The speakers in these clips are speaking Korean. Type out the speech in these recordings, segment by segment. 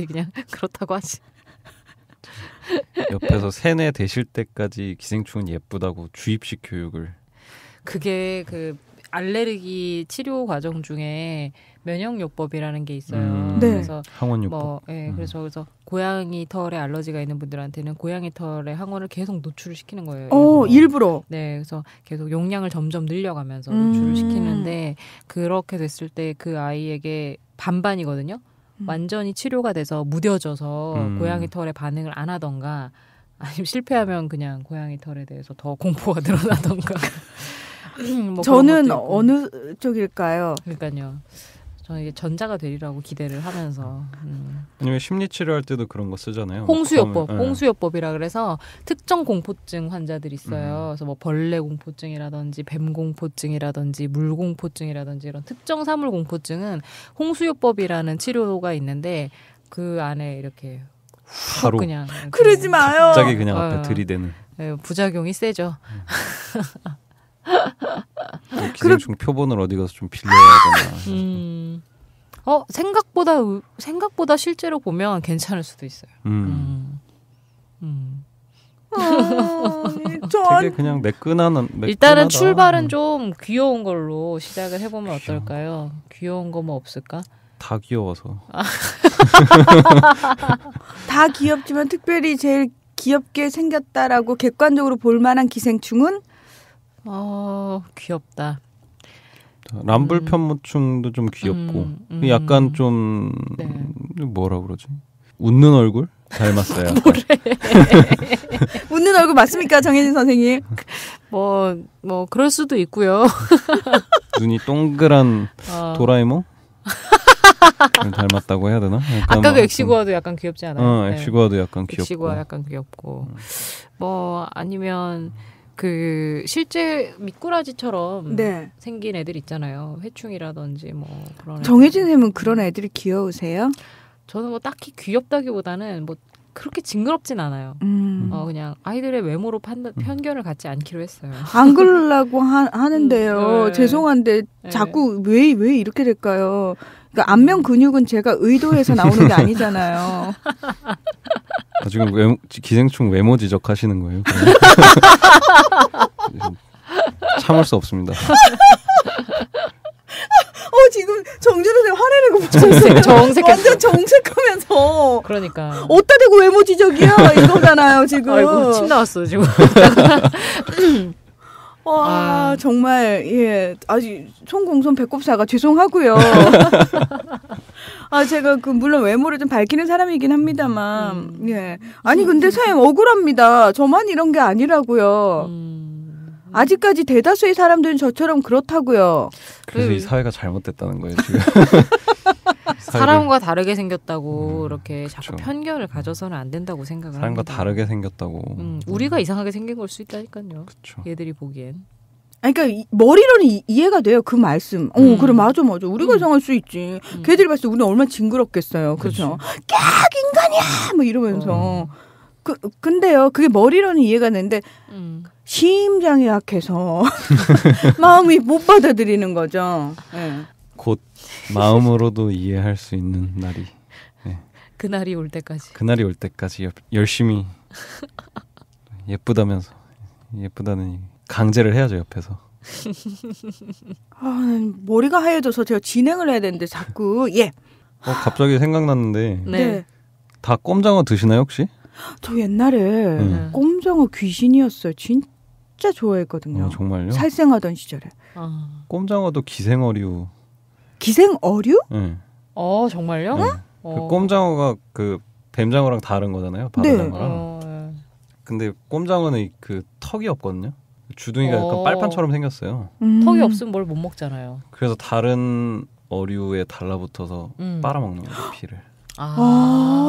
본들이 그냥 그렇다고 하시. 옆에서 세뇌 되실 때까지 기생충은 예쁘다고 주입식 교육을. 그게 그 알레르기 치료 과정 중에 면역요법이라는 게 있어요. 음, 네. 그래서 항원요법. 뭐, 예, 음. 그래서 그래서 고양이 털에 알러지가 있는 분들한테는 고양이 털에 항원을 계속 노출을 시키는 거예요. 어, 일부러. 네, 그래서 계속 용량을 점점 늘려가면서 음. 노출을 음. 시키는데 그렇게 됐을 때 그 아이에게 반반이거든요. 음. 완전히 치료가 돼서 무뎌져서 음. 고양이 털에 반응을 안 하던가 아니면 실패하면 그냥 고양이 털에 대해서 더 공포가 늘어나던가. 뭐 저는 어느 쪽일까요? 그러니까요. 저는 이게 전자가 되리라고 기대를 하면서. 음. 아니면 심리 치료할 때도 그런 거 쓰잖아요. 홍수요법, 예. 홍수요법이라 그래서 특정 공포증 환자들 있어요. 음. 그래서 뭐 벌레 공포증이라든지 뱀 공포증이라든지 물 공포증이라든지 이런 특정 사물 공포증은 홍수요법이라는 치료가 있는데 그 안에 이렇게 바로 그냥, 그냥 그러지 마요. 갑자기 그냥 앞에 어. 들이대는. 예, 부작용이 세죠. 음. 기생충 표본을 어디 가서 좀 빌려야 되나. 음. 어 생각보다 생각보다 실제로 보면 괜찮을 수도 있어요. 음. 음. 음. 아, 되게 그냥 매끈한, 매끈하다. 일단은 음. 출발은 좀 귀여운 걸로 시작을 해보면 어떨까요? 귀여운 거 뭐 없을까? 다 귀여워서. 아. 다 귀엽지만 특별히 제일 귀엽게 생겼다라고 객관적으로 볼 만한 기생충은 어, 귀엽다. 람블 음. 편무충도 좀 귀엽고 음, 음, 약간 좀 네. 뭐라 그러지 웃는 얼굴 닮았어요. 웃는 얼굴 맞습니까 정혜진 선생님? 뭐뭐 뭐 그럴 수도 있고요. 눈이 동그란 어. 도라에몽 닮았다고 해야 되나? 아까 그 뭐 엑시고아도 약간 귀엽지 않아요? 어, 네. 엑시고아도 약간 귀엽고 엑시고아 약간 귀엽고 뭐 아니면. 그 실제 미꾸라지처럼 네. 생긴 애들 있잖아요. 회충이라든지 뭐 그런. 정해진 쌤은 그런 애들이 귀여우세요? 저는 뭐 딱히 귀엽다기보다는 뭐 그렇게 징그럽진 않아요. 음. 어 그냥 아이들의 외모로 판단, 편견을 갖지 않기로 했어요. 안 그러려고 하, 하 는데요 음, 네. 죄송한데 네. 자꾸 왜왜 왜 이렇게 될까요? 그러니까 안면 근육은 제가 의도해서 나오는 게 아니잖아요. 아, 지금 외모, 기생충 외모 지적하시는 거예요? 참을 수 없습니다. 어 지금 정준호 쌤 화내는 거 보셨어요? 정색, 완전 정색하면서. 그러니까. 어따 대고 외모 지적이야 이거잖아요 지금. 아이고 침 나왔어 지금. 와 아. 정말 예 아주 송공손 배꼽사가 죄송하고요. 제가 그 물론 외모를 좀 밝히는 사람이긴 합니다만, 음. 예. 아니 근데 선생님 억울합니다. 저만 이런 게 아니라고요. 음. 아직까지 대다수의 사람들은 저처럼 그렇다고요. 그래서 그 이 사회가 잘못됐다는 거예요 지금. 사람과 다르게 생겼다고 음, 이렇게 자꾸 편견을 가져서는 안 된다고 생각을 사람과 합니다. 다르게 생겼다고. 음, 우리가 이상하게 생긴 걸 수 있다니까요. 그쵸. 얘들이 보기엔. 아니, 그러니까 머리로는 이, 해가 돼요 그 말씀. 어, 음. 그래 맞아 맞아. 우리가 음. 이상할 수 있지. 음. 걔들이 봤을 때 우리는 얼마나 징그럽겠어요. 그렇죠. 깍 인간이야 뭐 이러면서. 어. 그 근데요 그게 머리로는 이해가 되는데 음. 심장이 약해서 마음이 못 받아들이는 거죠. 네. 곧 마음으로도 이해할 수 있는 날이. 네. 그날이 올 때까지. 그날이 올 때까지 열심히 예쁘다면서 예쁘다는 강제를 해야죠 옆에서. 아, 머리가 하얘져서 제가 진행을 해야 되는데 자꾸 예. 어, 갑자기 생각났는데. 네. 네. 다 꼼장어 드시나요 혹시? 저 옛날에 네. 꼼장어 귀신이었어요. 진짜 좋아했거든요. 어, 정말요? 살생하던 시절에. 아. 꼼장어도 기생어류. 기생어류? 네. 어 정말요? 네. 그 어. 그 꼼장어가 그 뱀장어랑 다른 거잖아요. 바다장어랑. 네. 어, 네. 근데 꼼장어는 그 턱이 없거든요. 주둥이가 어. 약간 빨판처럼 생겼어요. 음. 턱이 없으면 뭘 못 먹잖아요. 그래서 다른 어류에 달라붙어서 음. 빨아먹는 거예요 피를. 아,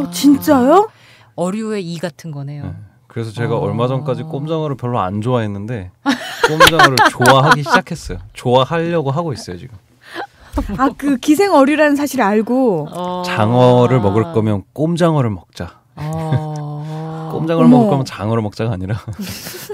아 진짜요? 음. 어류의 이 같은 거네요. 네. 그래서 제가 아. 얼마 전까지 꼼장어를 별로 안 좋아했는데 꼼장어를 좋아하기 시작했어요. 좋아하려고 하고 있어요 지금. 아 그 기생 어류라는 사실 알고 어. 장어를 먹을 거면 꼼장어를 먹자. 어. 꼼장어를 어 먹을 거면 장어를 먹자가 아니라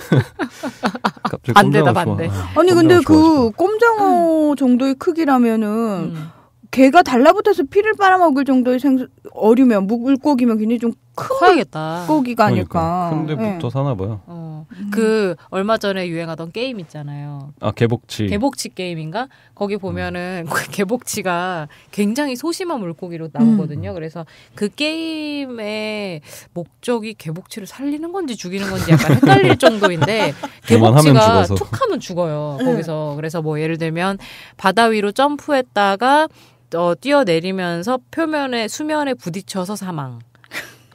그러니까 안되다 반대. 네. 아니 근데 그 꼼장어 음. 정도의 크기라면은 음. 개가 달라붙어서 피를 빨아먹을 정도의 생 어류면 물고기면 굉장히 좀 큰야겠다 물기가아까 그러니까. 큰 데부터 네. 예. 사나 봐요. 어. 음. 그 얼마 전에 유행하던 게임 있잖아요. 아 개복치. 개복치 게임인가? 거기 보면은 음. 개복치가 굉장히 소심한 물고기로 나오거든요. 음. 그래서 그 게임의 목적이 개복치를 살리는 건지 죽이는 건지 약간 헷갈릴 정도인데 개복치가 툭하면 죽어요. 음. 거기서 그래서 뭐 예를 들면 바다 위로 점프했다가 어, 뛰어내리면서 표면에 수면에 부딪혀서 사망.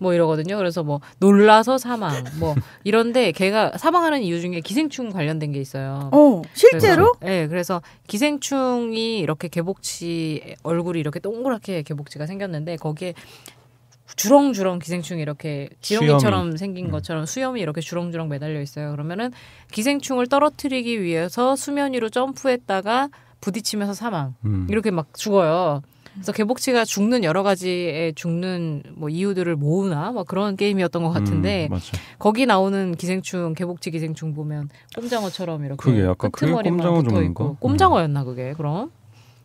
뭐 이러거든요. 그래서 뭐 놀라서 사망 뭐 이런데 걔가 사망하는 이유 중에 기생충 관련된 게 있어요. 어, 실제로? 그 네, 그래서 기생충이 이렇게 개복치 얼굴이 이렇게 동그랗게 개복치가 생겼는데 거기에 주렁주렁 기생충이 이렇게 지렁이처럼 생긴 음. 것처럼 수염이 이렇게 주렁주렁 매달려 있어요. 그러면은 기생충을 떨어뜨리기 위해서 수면 위로 점프했다가 부딪히면서 사망. 음. 이렇게 막 죽어요. 그래서 개복치가 죽는 여러 가지의 죽는 뭐 이유들을 모으나 막 뭐 그런 게임이었던 것 음, 같은데 음, 거기 나오는 기생충 개복치 기생충 보면 꼼장어처럼 이렇게 그게 약간 그게 꼼장어 붙어 있고 음. 꼼장어였나 그게 그럼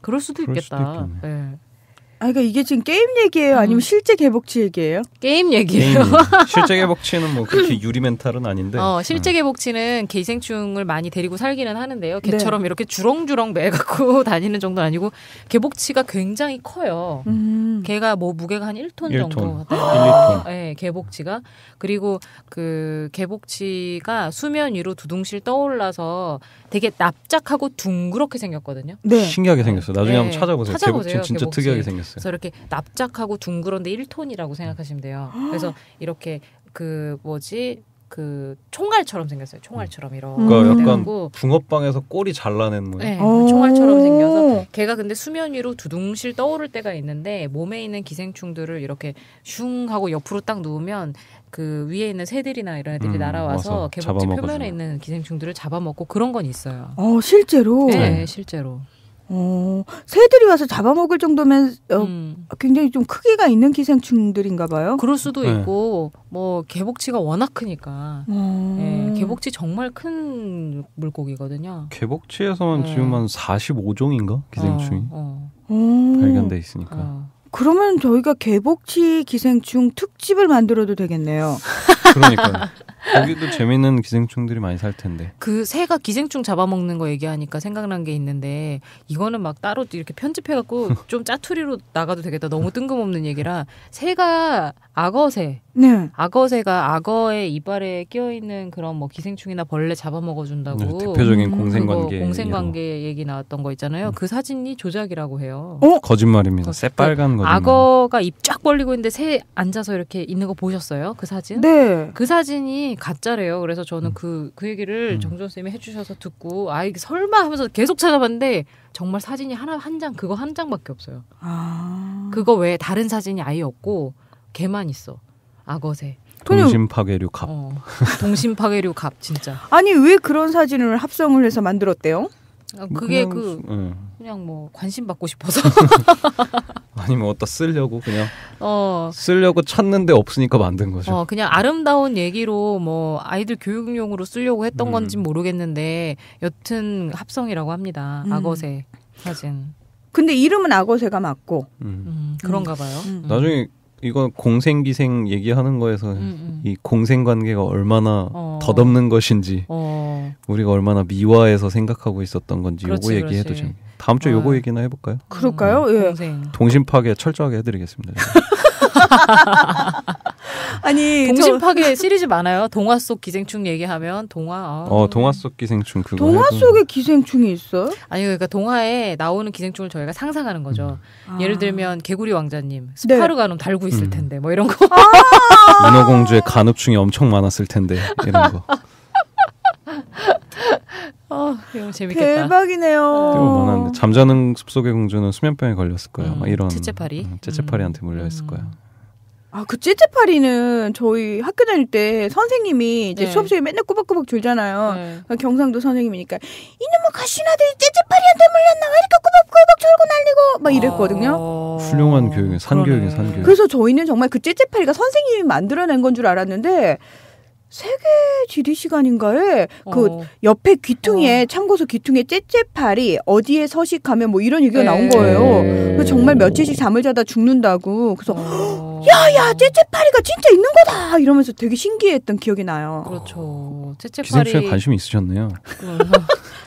그럴 수도 그럴 있겠다. 예. 네. 아, 그러니까 이게 지금 게임 얘기예요? 음. 아니면 실제 개복치 얘기예요? 게임 얘기예요. 실제 개복치는 뭐 그렇게 유리 멘탈은 아닌데. 어, 실제 음. 개복치는 개생충을 많이 데리고 살기는 하는데요. 네. 개처럼 네. 이렇게 주렁주렁 매 갖고 다니는 정도는 아니고 개복치가 굉장히 커요. 음. 개가 뭐 무게가 한 1톤, 1톤. 정도. 1, 2톤. 네, 개복치가 그리고 그 개복치가 수면 위로 두둥실 떠올라서 되게 납작하고 둥그렇게 생겼거든요. 네. 신기하게 생겼어요. 나중에 네. 한번 찾아보세요. 찾아보세요. 개복치 진짜 개복치. 특이하게 생겼어요. 모르겠어요. 그래서 이렇게 납작하고 둥그런데 1톤이라고 생각하시면 돼요. 그래서 이렇게 그 뭐지 그 총알처럼 생겼어요. 총알처럼 이런. 음. 그러니까 음. 약간 고 붕어빵에서 꼬리 잘라낸 모양. 네, 총알처럼 생겨서 걔가 근데 수면 위로 두둥실 떠오를 때가 있는데 몸에 있는 기생충들을 이렇게 슝 하고 옆으로 딱 누우면 그 위에 있는 새들이나 이런 애들이 음, 날아와서 개복지 표면에 있는 기생충들을 잡아먹고 그런 건 있어요. 어 실제로. 네. 네. 실제로. 어, 새들이 와서 잡아먹을 정도면 어, 음. 굉장히 좀 크기가 있는 기생충들인가 봐요. 그럴 수도 네. 있고 뭐 개복치가 워낙 크니까 음. 예, 개복치 정말 큰 물고기거든요. 개복치에서만 네. 지금 한 45종인가 어, 기생충이 어, 어. 발견돼 있으니까. 어. 그러면 저희가 개복치 기생충 특집을 만들어도 되겠네요. 그러니까 거기도 재밌는 기생충들이 많이 살 텐데. 그 새가 기생충 잡아먹는 거 얘기하니까 생각난 게 있는데 이거는 막 따로 이렇게 편집해갖고 좀 짜투리로 나가도 되겠다. 너무 뜬금없는 얘기라 새가 악어새. 네. 악어새가 악어의 이빨에 끼어 있는 그런 뭐 기생충이나 벌레 잡아먹어 준다고. 네, 대표적인 음. 공생관계. 공생관계 얘기 나왔던 거 있잖아요. 그 사진이 조작이라고 해요. 어? 거짓말입니다. 그 새빨간 거 악어가 입 쫙 벌리고 있는데 새 앉아서 이렇게 있는 거 보셨어요? 그 사진? 네. 그 사진이 가짜래요. 그래서 저는 그그 음. 그 얘기를 음. 정준 쌤이 해주셔서 듣고 아 이게 설마 하면서 계속 찾아봤는데 정말 사진이 하나 한 장 그거 한 장밖에 없어요. 아. 그거 외에 다른 사진이 아예 없고 개만 있어. 악어새. 동심 파괴류 갑. 어, 동심 파괴류 갑 진짜. 아니 왜 그런 사진을 합성을 해서 만들었대요? 아, 그게 그냥, 그 네. 그냥 뭐 관심 받고 싶어서 아니면 뭐 어디다 쓰려고 그냥 어 쓰려고 찾는데 없으니까 만든 거죠. 어 그냥 아름다운 얘기로 뭐 아이들 교육용으로 쓰려고 했던 음. 건지 모르겠는데 여튼 합성이라고 합니다. 음. 악어새 사진. 근데 이름은 악어새가 맞고 음. 음 그런가 음. 봐요. 음. 나중에 이건 공생기생 얘기하는 거에서 음, 음. 이 공생 관계가 얼마나 어. 덧없는 것인지 어. 우리가 얼마나 미화해서 생각하고 있었던 건지 요거 얘기해도 좀 다음 주 어. 아. 요거 얘기나 해볼까요? 그럴까요? 음, 예. 동심 파괴 철저하게 해드리겠습니다. 아니 동심파괴 시리즈 많아요. 동화 속 기생충 얘기하면 동화. 아. 어 동화 속 기생충 그거. 동화 해도. 속에 기생충이 있어 아니 그러니까 동화에 나오는 기생충을 저희가 상상하는 거죠. 음. 아. 예를 들면 개구리 왕자님 스파르가눔 네. 달고 음. 있을 텐데 뭐 이런 거. 아~ 인어공주의 간흡충이 엄청 많았을 텐데 이런 거. 어, 이거 재밌겠다. 대박이네요. 많았는데 잠자는 숲속의 공주는 수면병에 걸렸을 거예요. 음, 막 이런 째채파리 음, 채파리한테 물려 있을 음. 거예요 아, 그 찌찌파리는 저희 학교 다닐 때 선생님이 이제 네. 수업 시간에 맨날 꼬박꼬박 졸잖아요. 네. 그러니까 경상도 선생님이니까 이놈의 가시나들이 찌찌파리한테 물렸나 왜 이렇게 꼬박꼬박 졸고 날리고 막 이랬거든요. 아~ 훌륭한 교육, 산교육이 산교육. 그래서 저희는 정말 그 찌찌파리가 선생님이 만들어낸 건 줄 알았는데 세계 지리 시간인가에 그 어. 그 옆에 귀퉁이에 어. 참고서 귀퉁이에 째째팔이 어디에 서식하면 뭐 이런 얘기가 에이. 네. 나온 거예요. 네. 정말 며칠씩 잠을 자다 죽는다고. 그래서 어. 야야 째째파리가 진짜 있는 거다 이러면서 되게 신기했던 기억이 나요. 그렇죠. 째째파리 기생충에 관심이 있으셨네요.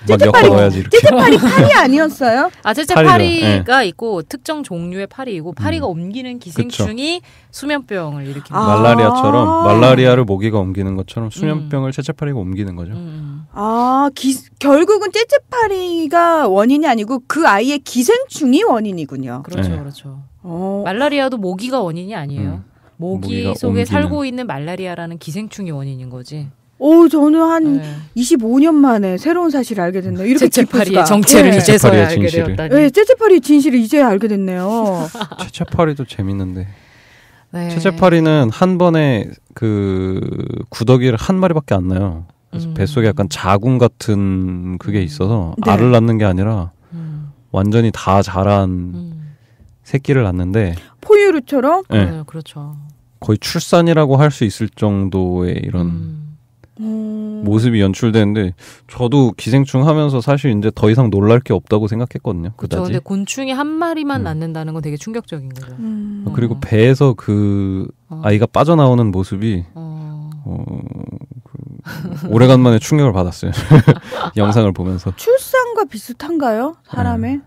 째째파리 째째파리 파리 아니었어요? 아 째째파리가 네. 있고 예. 특정 종류의 파리이고 파리가 음. 옮기는 기생충이 그쵸. 수면병을 일으키는 아~ 말라리아처럼 말라리아를 모기가 옮기는 것처럼 수면병을 음. 째파리가 옮기는 거죠. 음, 음. 아 기, 결국은 째째파리가 원인이 아니고 그 아이의 기생충이 원인이군요. 그렇죠, 네. 그렇죠. 어. 말라리아도 모기가 원인이 아니에요. 음. 모기 속에 옮기는. 살고 있는 말라리아라는 기생충이 원인인 거지. 오, 저는 한 네. 25년 만에 새로운 사실을 알게 됐네요. 이렇게 제파리의 정체를 네. 이제서야 알게 되었다니. 네, 제파리의 진실을 이제 알게 됐네요. 제파리도 재밌는데. 네. 체체파리는 한 번에 그 구더기를 한 마리밖에 안 나요. 그래서 음. 뱃속에 약간 자궁 같은 그게 있어서 네. 알을 낳는 게 아니라 음. 완전히 다 자란 음. 새끼를 낳는데 포유류처럼 네. 네, 그렇죠. 거의 출산이라고 할 수 있을 정도의 이런 음. 음. 모습이 연출되는데 저도 기생충 하면서 사실 이제 더 이상 놀랄 게 없다고 생각했거든요. 그렇죠. 근데 곤충이 한 마리만 음. 낳는다는 건 되게 충격적인 거죠. 음. 어, 그리고 어. 배에서 그 어. 아이가 빠져나오는 모습이 어. 어, 그 오래간만에 충격을 받았어요. 영상을 보면서. 출산과 비슷한가요? 사람의?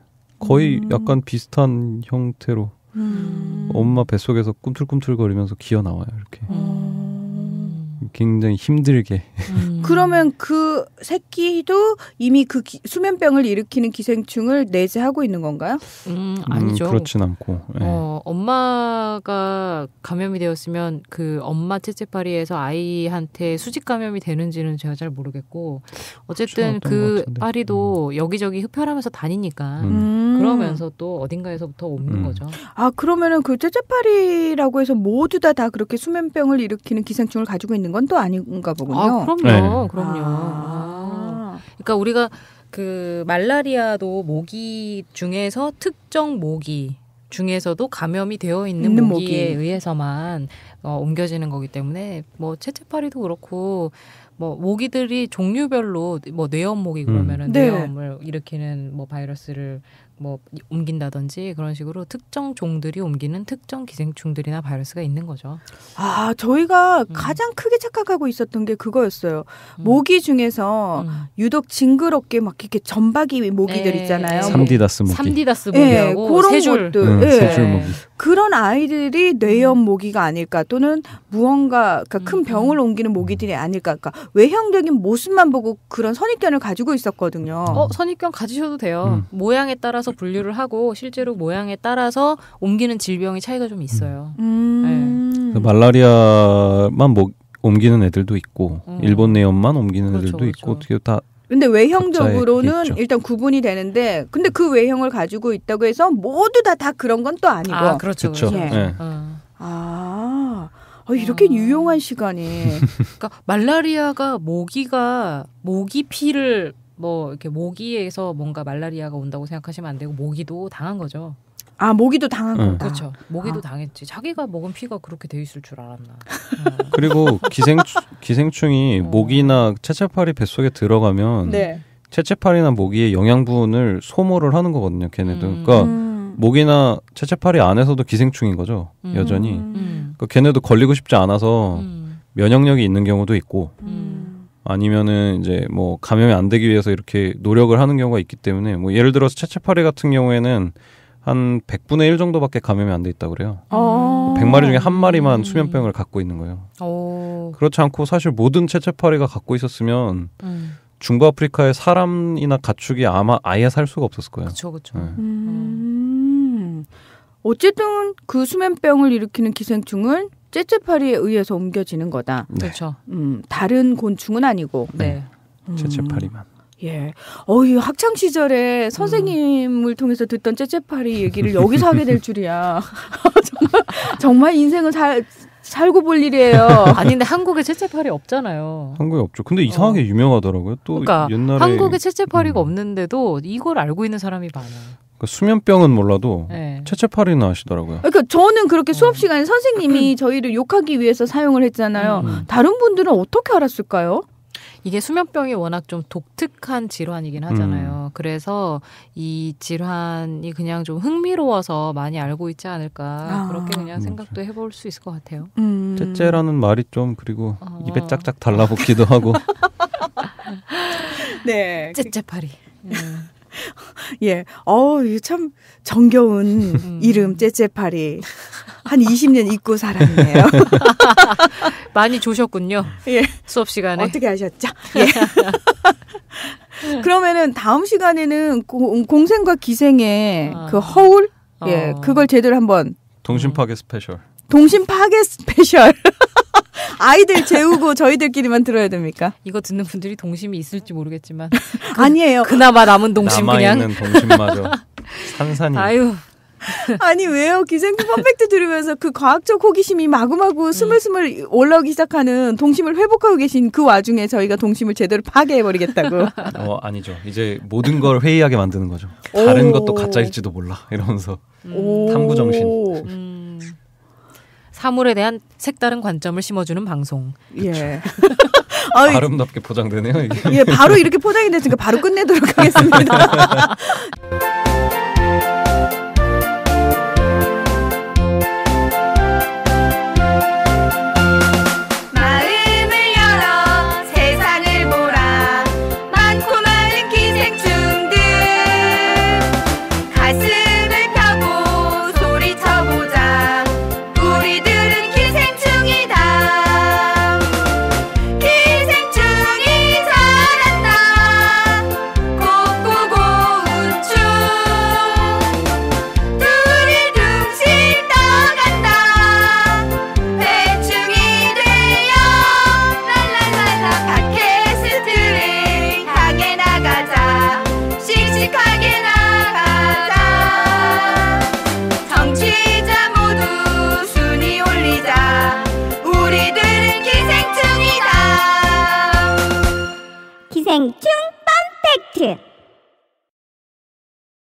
거의 음. 약간 비슷한 형태로 음. 엄마 뱃속에서 꿈틀꿈틀거리면서 기어 나와요 이렇게 음. 굉장히 힘들게 음. 그러면 그 새끼도 이미 그 기, 수면병을 일으키는 기생충을 내재하고 있는 건가요? 음, 음 아니죠. 음, 그렇진 않고. 네. 어, 엄마가 감염이 되었으면 그 엄마 채찌파리에서 아이한테 수직 감염이 되는지는 제가 잘 모르겠고 어쨌든 그 파리도 음. 여기저기 흡혈하면서 다니니까 음. 음. 그러면서 또 어딘가에서부터 옮는 음. 거죠. 아 그러면은 그채찌파리라고 해서 모두 다 다 그렇게 수면병을 일으키는 기생충을 가지고 있는 건 또 아닌가 보군요. 아 그럼요. 네. 아, 그럼요, 그 아. 그러니까 우리가 그 말라리아도 모기 중에서 특정 모기 중에서도 감염이 되어 있는, 있는 모기에 모기. 의해서만 어, 옮겨지는 거기 때문에 뭐 채채파리도 그렇고 뭐 모기들이 종류별로 뭐 뇌염 모기 그러면은 음. 네. 뇌염을 일으키는 뭐 바이러스를 뭐 옮긴다든지 그런 식으로 특정 종들이 옮기는 특정 기생충들이나 바이러스가 있는 거죠. 아, 저희가 음. 가장 크게 착각하고 있었던 게 그거였어요. 음. 모기 중에서 음. 유독 징그럽게 막 이렇게 점박이 모기들 예. 있잖아요. 삼디다스 모기. 삼디다스 예, 모기고 네, 그런 세 줄. 것들. 응, 음, 예. 세줄 모기. 그런 아이들이 뇌염 음. 모기가 아닐까 또는 무언가 그러니까 큰 음, 병을 옮기는 모기들이 아닐까 그러니까 외형적인 모습만 보고 그런 선입견을 가지고 있었거든요. 어, 선입견 가지셔도 돼요. 모양에 따라 따라서 분류를 하고 실제로 모양에 따라서 옮기는 질병의 차이가 좀 있어요. 음. 네. 그 음. 말라리아만 뭐 옮기는 애들도 있고 음. 일본 내염만 옮기는 그렇죠, 애들도 그렇죠. 있고 어떻게 다 근데 외형적으로는 일단 구분이 되는데 근데 그 외형을 가지고 있다고 해서 모두 다 다 그런 건 또 아니고 아, 그렇죠. 그렇죠. 예. 네. 어. 아. 어, 이렇게 어. 유용한 시간이. 그러니까 말라리아가 모기가 모기 피를 뭐 이렇게 모기에서 뭔가 말라리아가 온다고 생각하시면 안 되고 모기도 당한 거죠. 아 모기도 당한 거다. 그렇죠. 모기도 아. 당했지. 자기가 먹은 피가 그렇게 돼 있을 줄 알았나. 어. 그리고 기생 기생충이 어. 모기나 채채파리 뱃속에 들어가면 네. 채채파리나 모기의 영양분을 소모를 하는 거거든요. 걔네도. 음. 그러니까 음. 모기나 채채파리 안에서도 기생충인 거죠. 음. 여전히. 음. 그러니까 걔네도 걸리고 싶지 않아서 음. 면역력이 있는 경우도 있고. 음. 아니면은 이제 뭐 감염이 안 되기 위해서 이렇게 노력을 하는 경우가 있기 때문에 뭐 예를 들어서 채채파리 같은 경우에는 한 100분의 1 정도밖에 감염이 안 돼 있다고 그래요. 아~ 100마리 중에 한 마리만 음. 수면병을 갖고 있는 거예요. 그렇지 않고 사실 모든 채채파리가 갖고 있었으면 음. 중부 아프리카의 사람이나 가축이 아마 아예 살 수가 없었을 거예요. 그렇죠, 그렇죠. 네. 음. 음. 어쨌든 그 수면병을 일으키는 기생충은 쨋쨋파리에 의해서 옮겨지는 거다. 네. 그렇죠. 음, 다른 곤충은 아니고. 네. 네. 음. 쨋쨋파리만. 예. 어유 학창 시절에 선생님을 통해서 듣던 쨋쨋파리 얘기를 여기서 하게 될 줄이야. 정말 정말 인생은 살 살고 볼 일이에요. 아닌데 한국에 채채파리 없잖아요. 한국에 없죠. 근데 이상하게 어. 유명하더라고요. 또 그러니까, 옛날에 한국에 채채파리가 음. 없는데도 이걸 알고 있는 사람이 많아요. 그 수면병은 몰라도 네. 체체채팔이는 아시더라고요. 그러니까 저는 그렇게 어. 수업 시간에 선생님이 음. 저희를 욕하기 위해서 사용을 했잖아요. 음. 다른 분들은 어떻게 알았을까요? 이게 수면병이 워낙 좀 독특한 질환이긴 하잖아요. 음. 그래서 이 질환이 그냥 좀 흥미로워서 많이 알고 있지 않을까 아. 그렇게 그냥 음. 생각도 해볼 수 있을 것 같아요. 음. 째째라는 말이 좀 그리고 어. 입에 짝짝 달라붙기도 하고. 네, 째째팔이. 음. 예. 어우, 참 정겨운 음. 이름 째째파리. 한 20년 잊고 살았네요. 많이 조셨군요. 예. 수업 시간에. 어떻게 하셨죠? 예. 그러면은 다음 시간에는 공생과 기생의 아. 그 허울 예, 어. 그걸 제대로 한번 동심 파괴 스페셜. 동심 파괴 스페셜. 아이들 재우고 저희들끼리만 들어야 됩니까? 이거 듣는 분들이 동심이 있을지 모르겠지만 그, 아니에요. 그나마 남은 동심 그냥 남아 있는 동심마저 산산이. 아유. 아니 왜요? 기생충 펌팩트 들으면서 그 과학적 호기심이 마구마구 스물스물 음. 올라오기 시작하는 동심을 회복하고 계신 그 와중에 저희가 동심을 제대로 파괴해버리겠다고. 어 아니죠. 이제 모든 걸 회의하게 만드는 거죠. 다른 것도 가짜일지도 몰라 이러면서 음. 탐구 정신. 음. 사물에 대한 색다른 관점을 심어주는 방송. 예. 아이, 아름답게 포장되네요. 이게. 예, 바로 이렇게 포장이 됐으니까 바로 끝내도록 하겠습니다.